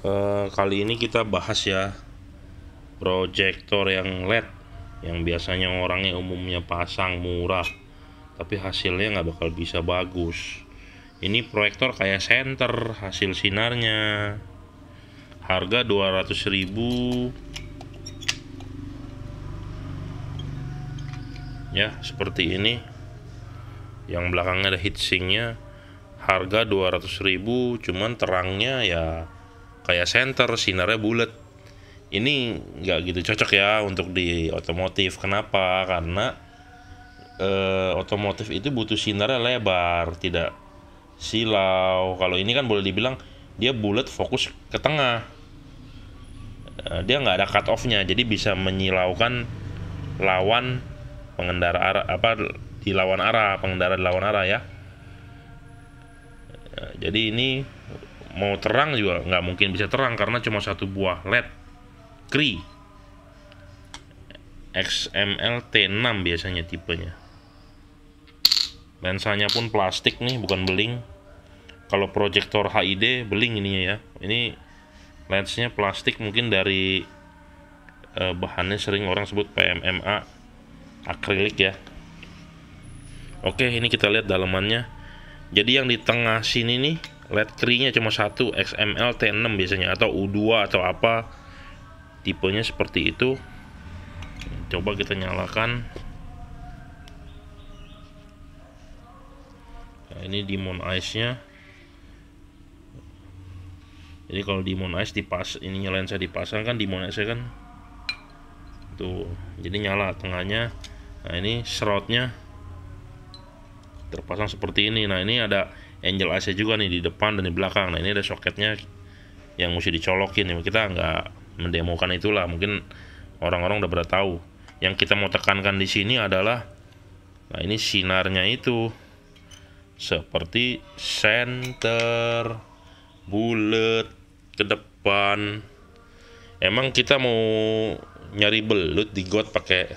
Eh, kali ini kita bahas ya proyektor yang LED yang biasanya orangnya umumnya pasang murah tapi hasilnya nggak bakal bisa bagus ini proyektor kayak Center hasil sinarnya harga 200 ribu ya seperti ini yang belakangnya ada heatsinknya harga 200 ribu cuman terangnya ya kayak center sinarnya bulat ini nggak gitu cocok ya untuk di otomotif kenapa karena eh, otomotif itu butuh sinarnya lebar tidak silau kalau ini kan boleh dibilang dia bulat fokus ke tengah eh, dia nggak ada cut offnya jadi bisa menyilaukan lawan pengendara arah apa di lawan arah pengendara di lawan arah ya eh, jadi ini mau terang juga nggak mungkin bisa terang karena cuma satu buah LED Cree t 6 biasanya tipenya lensanya pun plastik nih bukan beling kalau proyektor HID beling ininya ya ini lensnya plastik mungkin dari eh, bahannya sering orang sebut PMMA akrilik ya oke ini kita lihat dalamannya jadi yang di tengah sini nih LED tree-nya cuma satu XML T6 biasanya atau U2 atau apa tipenya seperti itu coba kita nyalakan nah, ini Demon ice nya jadi kalau Demon Ice dipas ininya lensa dipasang kan Demon Ice kan tuh jadi nyala tengahnya nah ini shroud-nya terpasang seperti ini nah ini ada angel AC juga nih di depan dan di belakang nah ini ada soketnya yang mesti dicolokin ya kita nggak mendemokan itulah mungkin orang-orang udah pada tahu yang kita mau tekankan di sini adalah nah ini sinarnya itu seperti center bulat ke depan emang kita mau nyari belut di got pakai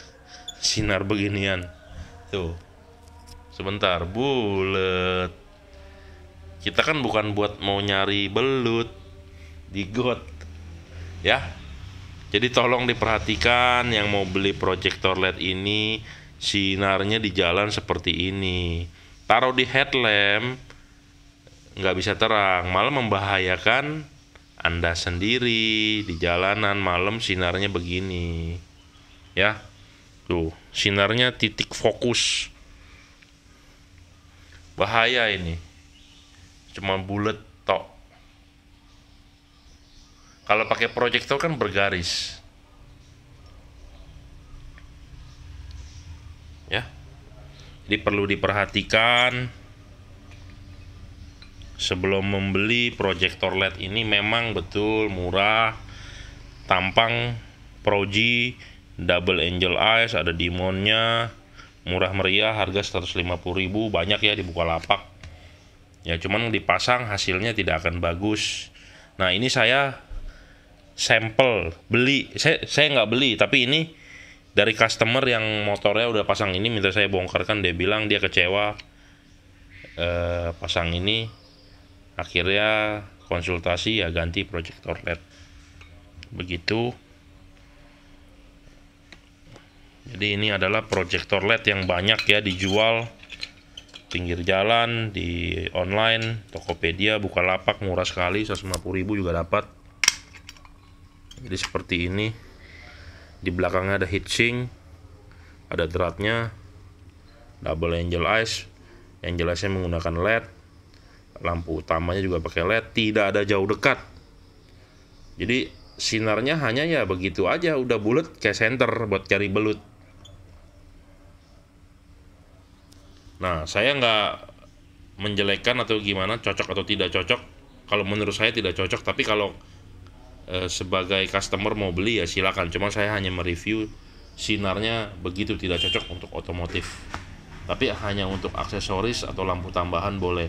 sinar beginian tuh sebentar bulat kita kan bukan buat mau nyari belut di got ya jadi tolong diperhatikan yang mau beli proyektor LED ini sinarnya di jalan seperti ini taruh di headlamp nggak bisa terang malah membahayakan anda sendiri di jalanan malam sinarnya begini ya tuh sinarnya titik fokus bahaya ini cuma bulat tok kalau pakai proyektor kan bergaris ya jadi perlu diperhatikan sebelum membeli proyektor LED ini memang betul murah tampang proji double angel eyes ada demonnya murah meriah harga 150.000 banyak ya di lapak ya cuman dipasang hasilnya tidak akan bagus nah ini saya sampel beli saya saya nggak beli tapi ini dari customer yang motornya udah pasang ini minta saya bongkarkan dia bilang dia kecewa eh, pasang ini akhirnya konsultasi ya ganti projector led begitu jadi ini adalah projector led yang banyak ya dijual pinggir jalan di online Tokopedia buka lapak murah sekali 150.000 juga dapat jadi seperti ini di belakangnya ada heatsink ada dratnya double angel eyes yang jelasnya menggunakan LED lampu utamanya juga pakai LED tidak ada jauh dekat jadi sinarnya hanya ya begitu aja udah bulat kayak center buat cari belut Nah, saya nggak menjelekkan atau gimana, cocok atau tidak cocok. Kalau menurut saya tidak cocok, tapi kalau e, sebagai customer mau beli ya silakan. Cuma saya hanya mereview sinarnya begitu tidak cocok untuk otomotif. Tapi hanya untuk aksesoris atau lampu tambahan boleh.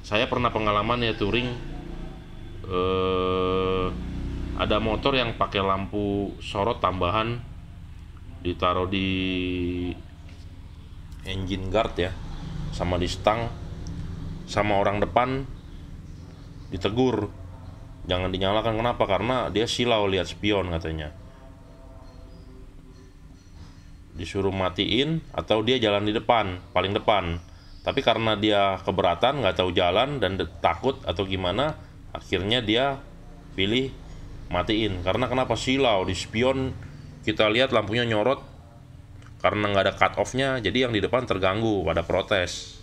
Saya pernah pengalaman ya touring e, ada motor yang pakai lampu sorot tambahan ditaruh di engine guard ya sama di stang sama orang depan ditegur jangan dinyalakan kenapa karena dia silau lihat spion katanya disuruh matiin atau dia jalan di depan paling depan tapi karena dia keberatan nggak tahu jalan dan takut atau gimana akhirnya dia pilih matiin karena kenapa silau di spion kita lihat lampunya nyorot karena nggak ada cut off-nya jadi yang di depan terganggu pada protes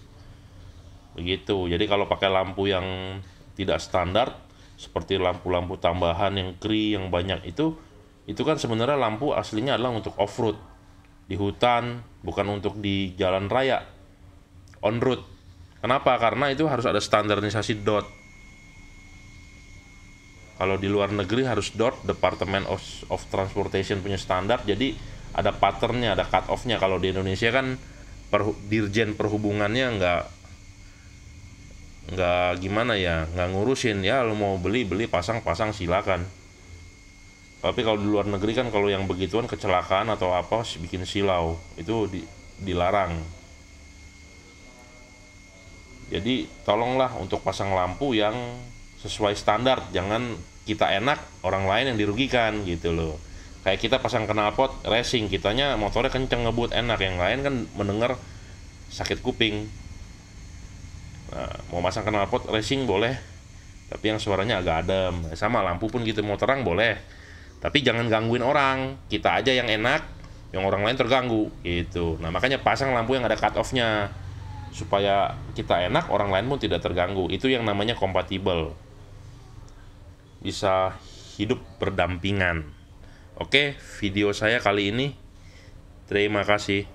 begitu jadi kalau pakai lampu yang tidak standar seperti lampu-lampu tambahan yang kri yang banyak itu itu kan sebenarnya lampu aslinya adalah untuk off road di hutan bukan untuk di jalan raya on road kenapa karena itu harus ada standarisasi dot kalau di luar negeri harus dot Department of, of Transportation punya standar jadi ada patternnya, ada cut offnya. Kalau di Indonesia kan per, dirjen perhubungannya nggak nggak gimana ya, nggak ngurusin ya. Lo mau beli beli, pasang pasang silakan. Tapi kalau di luar negeri kan kalau yang begituan kecelakaan atau apa bikin silau itu di, dilarang. Jadi tolonglah untuk pasang lampu yang sesuai standar, jangan kita enak orang lain yang dirugikan gitu loh kayak kita pasang knalpot racing kitanya motornya kenceng ngebut enak yang lain kan mendengar sakit kuping nah, mau pasang knalpot racing boleh tapi yang suaranya agak adem sama lampu pun gitu mau terang boleh tapi jangan gangguin orang kita aja yang enak yang orang lain terganggu gitu nah makanya pasang lampu yang ada cut offnya supaya kita enak orang lain pun tidak terganggu itu yang namanya kompatibel bisa hidup berdampingan Oke, video saya kali ini. Terima kasih.